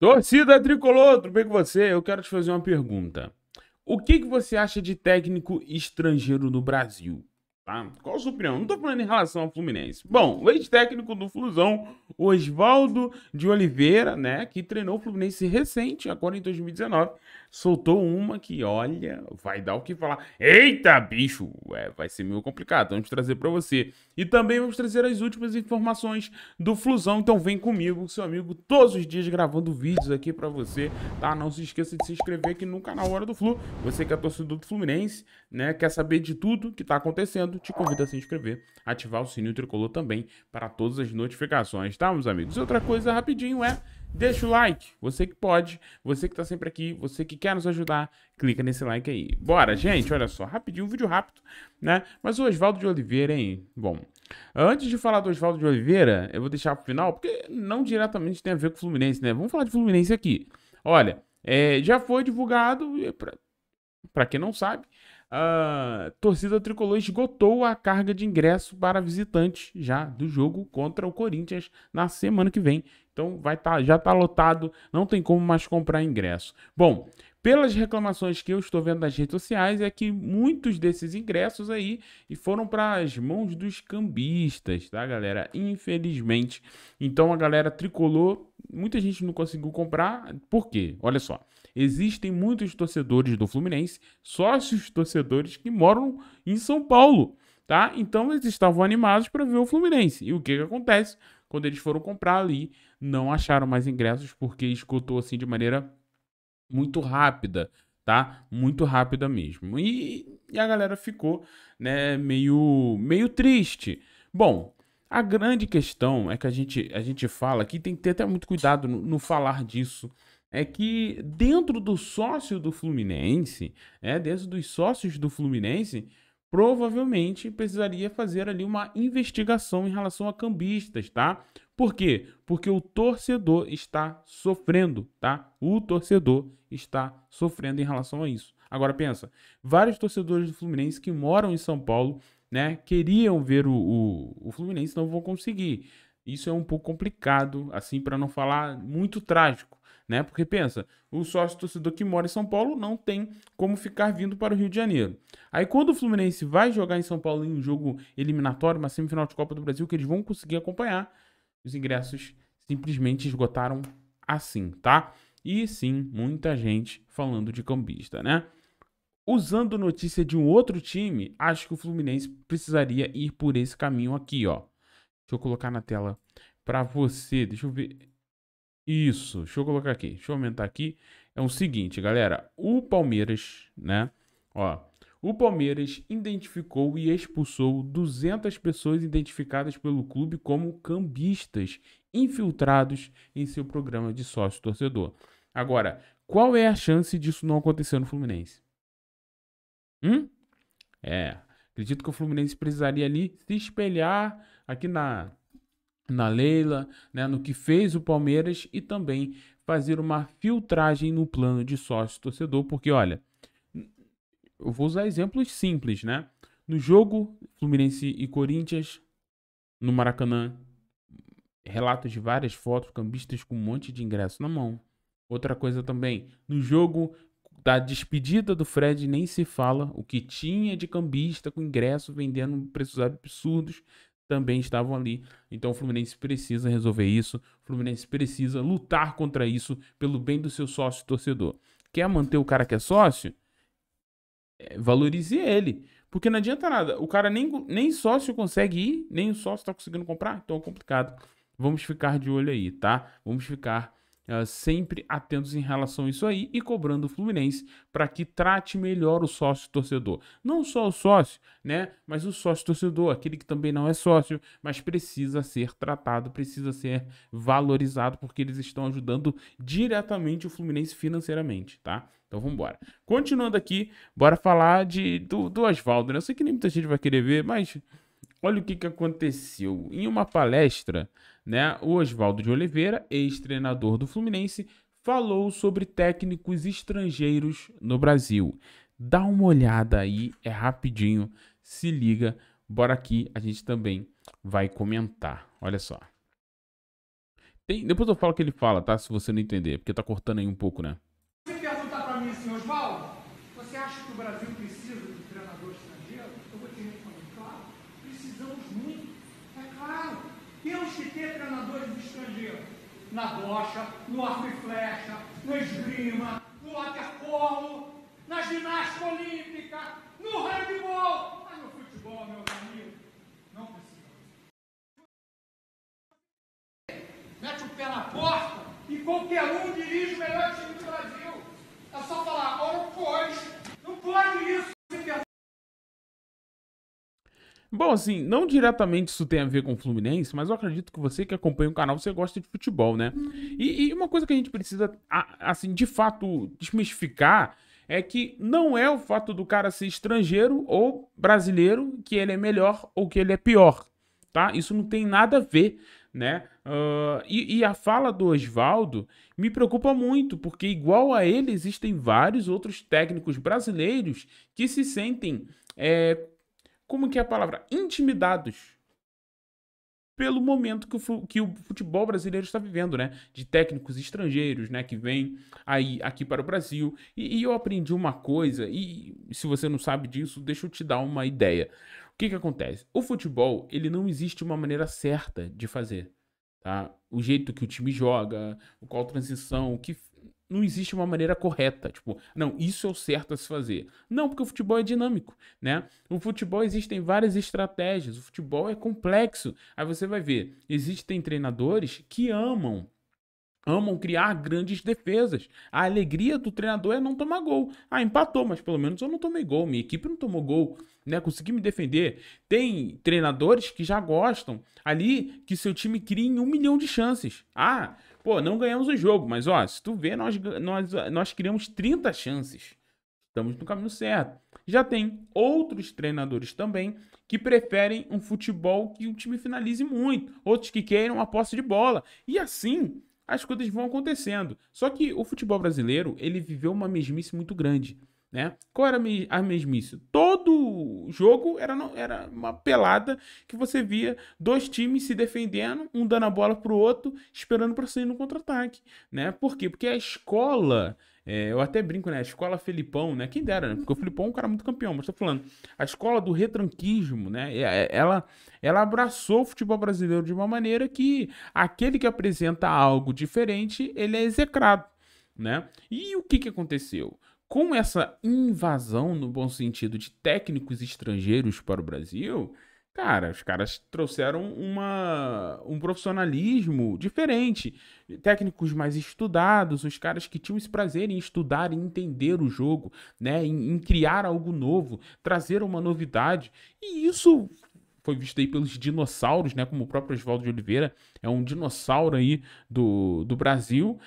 Torcida Tricolor, tudo bem com você? Eu quero te fazer uma pergunta. O que, que você acha de técnico estrangeiro no Brasil? Tá? Qual a sua opinião? Não tô falando em relação ao Fluminense. Bom, o ex-técnico do Flusão, Oswaldo de Oliveira, né, que treinou o Fluminense recente, agora em 2019, soltou uma que, olha, vai dar o que falar. Eita, bicho! É, vai ser meio complicado, vamos trazer para você. E também vamos trazer as últimas informações do Flusão, então vem comigo, seu amigo, todos os dias gravando vídeos aqui para você, tá? Não se esqueça de se inscrever aqui no canal Hora do Flu, você que é torcedor do Fluminense, né, quer saber de tudo que tá acontecendo te convido a se inscrever, ativar o sininho tricolor também para todas as notificações, tá, meus amigos? E outra coisa rapidinho é deixa o like. Você que pode, você que tá sempre aqui, você que quer nos ajudar, clica nesse like aí. Bora, gente, olha só, rapidinho, um vídeo rápido, né? Mas o Oswaldo de Oliveira, hein? Bom, antes de falar do Oswaldo de Oliveira, eu vou deixar pro final, porque não diretamente tem a ver com o Fluminense, né? Vamos falar de Fluminense aqui. Olha, é, já foi divulgado, pra, pra quem não sabe, a torcida tricolor esgotou a carga de ingresso para visitantes já do jogo contra o Corinthians na semana que vem. Então vai tá, já está lotado, não tem como mais comprar ingresso. Bom, pelas reclamações que eu estou vendo nas redes sociais, é que muitos desses ingressos aí foram para as mãos dos cambistas, tá, galera? Infelizmente. Então a galera tricolor, muita gente não conseguiu comprar. Por quê? Olha só existem muitos torcedores do Fluminense, sócios torcedores que moram em São Paulo, tá? Então eles estavam animados para ver o Fluminense. E o que que acontece? Quando eles foram comprar ali, não acharam mais ingressos porque escutou assim de maneira muito rápida, tá? Muito rápida mesmo. E, e a galera ficou, né, meio meio triste. Bom, a grande questão é que a gente, a gente fala que tem que ter até muito cuidado no, no falar disso, é que dentro do sócio do Fluminense, é, dentro dos sócios do Fluminense, provavelmente precisaria fazer ali uma investigação em relação a cambistas, tá? Por quê? Porque o torcedor está sofrendo, tá? O torcedor está sofrendo em relação a isso. Agora pensa, vários torcedores do Fluminense que moram em São Paulo, né, queriam ver o, o, o Fluminense, não vão conseguir. Isso é um pouco complicado, assim, para não falar muito trágico né? Porque pensa, o sócio torcedor que mora em São Paulo não tem como ficar vindo para o Rio de Janeiro. Aí quando o Fluminense vai jogar em São Paulo em um jogo eliminatório, uma semifinal de Copa do Brasil, que eles vão conseguir acompanhar, os ingressos simplesmente esgotaram assim, tá? E sim, muita gente falando de cambista, né? Usando notícia de um outro time, acho que o Fluminense precisaria ir por esse caminho aqui, ó. Deixa eu colocar na tela para você. Deixa eu ver. Isso, deixa eu colocar aqui, deixa eu aumentar aqui. É o seguinte, galera, o Palmeiras, né? Ó, o Palmeiras identificou e expulsou 200 pessoas identificadas pelo clube como cambistas infiltrados em seu programa de sócio torcedor. Agora, qual é a chance disso não acontecer no Fluminense? Hum? É, acredito que o Fluminense precisaria ali se espelhar aqui na na Leila, né, no que fez o Palmeiras e também fazer uma filtragem no plano de sócio torcedor, porque olha, eu vou usar exemplos simples, né? No jogo Fluminense e Corinthians no Maracanã, relatos de várias fotos cambistas com um monte de ingresso na mão. Outra coisa também, no jogo da despedida do Fred nem se fala o que tinha de cambista com ingresso vendendo preços absurdos, também estavam ali. Então o Fluminense precisa resolver isso. O Fluminense precisa lutar contra isso pelo bem do seu sócio torcedor. Quer manter o cara que é sócio? É, valorize ele. Porque não adianta nada. O cara nem, nem sócio consegue ir, nem o sócio está conseguindo comprar. Então é complicado. Vamos ficar de olho aí, tá? Vamos ficar Uh, sempre atentos em relação a isso aí e cobrando o Fluminense para que trate melhor o sócio torcedor. Não só o sócio, né? Mas o sócio torcedor, aquele que também não é sócio, mas precisa ser tratado, precisa ser valorizado, porque eles estão ajudando diretamente o Fluminense financeiramente, tá? Então vamos embora. Continuando aqui, bora falar de, do, do Oswaldo, né? Eu sei que nem muita gente vai querer ver, mas Olha o que, que aconteceu. Em uma palestra, né, o Oswaldo de Oliveira, ex-treinador do Fluminense, falou sobre técnicos estrangeiros no Brasil. Dá uma olhada aí, é rapidinho, se liga, bora aqui, a gente também vai comentar. Olha só. Tem, depois eu falo o que ele fala, tá? Se você não entender, porque tá cortando aí um pouco, né? Você perguntar pra mim assim, Oswaldo, você acha que o Brasil precisa de treinador estrangeiro? Eu vou te responder precisamos muito, é claro. Temos que ter treinadores estrangeiros na bocha, no arco e flecha, no esgrima, no waterpolo, na ginástica olímpica, no handball, mas no futebol, meu amigo, não precisamos. Mete o pé na porta e qualquer um dirige o melhor time. Bom, assim, não diretamente isso tem a ver com o Fluminense, mas eu acredito que você que acompanha o canal, você gosta de futebol, né? Uhum. E, e uma coisa que a gente precisa, assim, de fato, desmistificar é que não é o fato do cara ser estrangeiro ou brasileiro que ele é melhor ou que ele é pior, tá? Isso não tem nada a ver, né? Uh, e, e a fala do Oswaldo me preocupa muito, porque igual a ele existem vários outros técnicos brasileiros que se sentem é, como que é a palavra? Intimidados pelo momento que o, que o futebol brasileiro está vivendo, né? De técnicos estrangeiros, né? Que vêm aí aqui para o Brasil. E, e, eu aprendi uma coisa, e se você não sabe disso, deixa eu te dar uma ideia. O que que acontece? O futebol, ele não existe uma maneira certa de fazer, tá? O jeito que o time joga, qual transição, o que, não existe uma maneira correta. Tipo, não, isso é o certo a se fazer. Não, porque o futebol é dinâmico, né? o futebol existem várias estratégias, o futebol é complexo. Aí você vai ver, existem treinadores que amam amam criar grandes defesas. A alegria do treinador é não tomar gol. Ah, empatou, mas pelo menos eu não tomei gol, minha equipe não tomou gol, né? Consegui me defender. Tem treinadores que já gostam ali que seu time cria em um milhão de chances. Ah, Pô, não ganhamos o jogo, mas ó, se tu vê, nós, nós, nós criamos 30 chances. Estamos no caminho certo. Já tem outros treinadores também que preferem um futebol que o time finalize muito, outros que queiram a posse de bola. E assim as coisas vão acontecendo. Só que o futebol brasileiro, ele viveu uma mesmice muito grande. Né? Qual era a mesmice? Todo jogo era, era uma pelada que você via dois times se defendendo, um dando a bola para o outro, esperando para sair no contra-ataque. Né? Por quê? Porque a escola é, eu até brinco, né? A escola Felipão, né? Quem dera, né? Porque o Felipão é um cara muito campeão, mas tô falando, a escola do retranquismo, né? É, é, ela, ela abraçou o futebol brasileiro de uma maneira que aquele que apresenta algo diferente, ele é execrado, né? E o que que aconteceu? Com essa invasão, no bom sentido, de técnicos estrangeiros para o Brasil, cara, os caras trouxeram uma, um profissionalismo diferente. Técnicos mais estudados, os caras que tinham esse prazer em estudar, em entender o jogo, né? em, em criar algo novo, trazer uma novidade. E isso foi visto aí pelos dinossauros, né? Como o próprio Oswaldo de Oliveira é um dinossauro aí do, do Brasil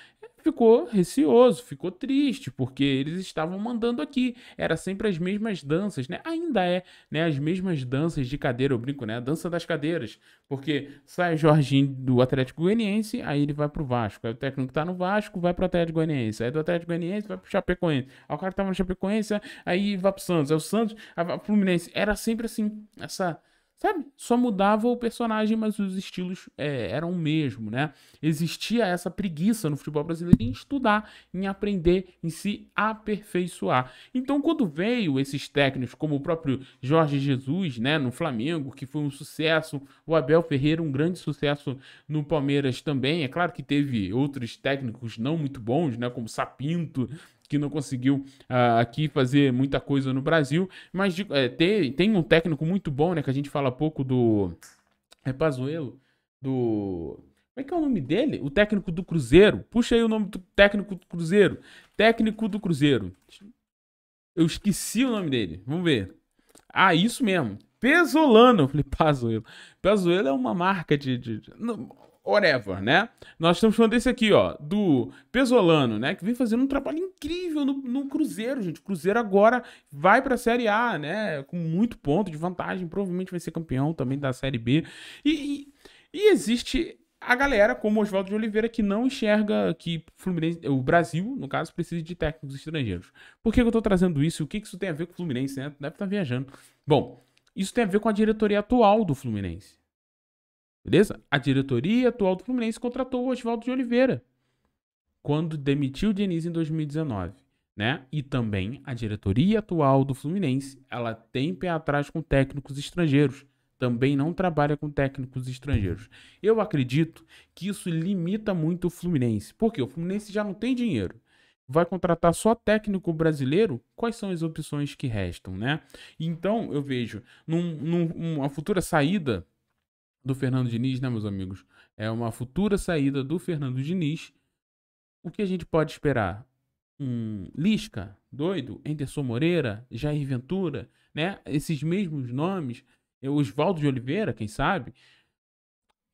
ficou receoso, ficou triste, porque eles estavam mandando aqui. Era sempre as mesmas danças, né? Ainda é, né? As mesmas danças de cadeira, eu brinco, né? A dança das cadeiras. Porque sai Jorginho do Atlético Goianiense, aí ele vai pro Vasco. Aí o técnico tá no Vasco vai pro Atlético Goianiense. Aí do Atlético Goianiense vai pro Chapecoense. Aí o cara que tava no Chapecoense, aí vai pro Santos. Aí o Santos, aí Fluminense. Era sempre assim, essa Sabe? Só mudava o personagem, mas os estilos é, eram o mesmo, né? Existia essa preguiça no futebol brasileiro em estudar, em aprender, em se aperfeiçoar. Então, quando veio esses técnicos, como o próprio Jorge Jesus, né, no Flamengo, que foi um sucesso, o Abel Ferreira, um grande sucesso no Palmeiras também. É claro que teve outros técnicos não muito bons, né, como Sapinto, que não conseguiu uh, aqui fazer muita coisa no Brasil, mas de, é, tem, tem um técnico muito bom, né, que a gente fala pouco do é Pazuello, do como é que é o nome dele? O técnico do Cruzeiro. Puxa aí o nome do técnico do Cruzeiro. Técnico do Cruzeiro. Eu esqueci o nome dele. Vamos ver. Ah, isso mesmo. Pesolano. Eu falei, Pazoelo. Pazoelo é uma marca de... de, de... Não, whatever, né? Nós estamos falando desse aqui, ó, do Pesolano, né? Que vem fazendo um trabalho incrível no, no Cruzeiro, gente. O Cruzeiro agora vai para a Série A, né? Com muito ponto de vantagem, provavelmente vai ser campeão também da Série B. E, e, e existe a galera, como Oswaldo de Oliveira, que não enxerga que Fluminense, o Brasil, no caso, precisa de técnicos estrangeiros. Por que eu estou trazendo isso? O que isso tem a ver com o Fluminense, né? Deve estar tá viajando. Bom, isso tem a ver com a diretoria atual do Fluminense. Beleza? A diretoria atual do Fluminense contratou o Oswaldo de Oliveira quando demitiu o Diniz em 2019, né? E também a diretoria atual do Fluminense, ela tem pé atrás com técnicos estrangeiros, também não trabalha com técnicos estrangeiros. Eu acredito que isso limita muito o Fluminense, porque o Fluminense já não tem dinheiro. Vai contratar só técnico brasileiro? Quais são as opções que restam, né? Então, eu vejo num, numa futura saída do Fernando Diniz, né, meus amigos? É uma futura saída do Fernando Diniz. O que a gente pode esperar? Um Lisca, doido, Enderson Moreira, Jair Ventura, né? Esses mesmos nomes, Oswaldo de Oliveira, quem sabe?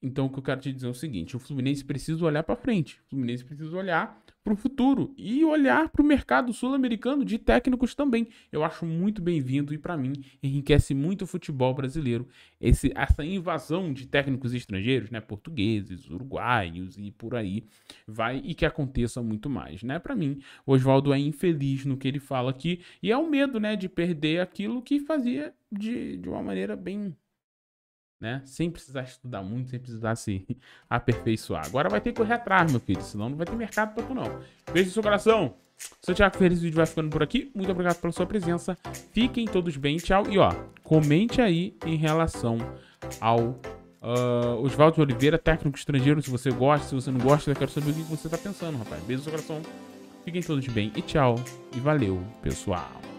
Então, o que eu quero te dizer é o seguinte: o Fluminense precisa olhar para frente. O Fluminense precisa olhar para o futuro e olhar para o mercado sul-americano de técnicos também. Eu acho muito bem-vindo e, para mim, enriquece muito o futebol brasileiro esse, essa invasão de técnicos estrangeiros, né, portugueses, uruguaios e por aí vai e que aconteça muito mais. Né? Para mim, o Oswaldo é infeliz no que ele fala aqui e é o medo né, de perder aquilo que fazia de, de uma maneira bem né? Sem precisar estudar muito, sem precisar se aperfeiçoar. Agora vai ter que correr atrás, meu filho, senão não vai ter mercado para tu não. Beijo no seu coração. Sou Thiago Ferreira, o vídeo vai ficando por aqui. Muito obrigado pela sua presença. Fiquem todos bem, tchau. E ó, comente aí em relação ao Uh, Oswaldo Oliveira, técnico estrangeiro. Se você gosta, se você não gosta, eu quero saber o que você está pensando, rapaz. Beijo no seu coração. Fiquem todos bem e tchau. E valeu, pessoal.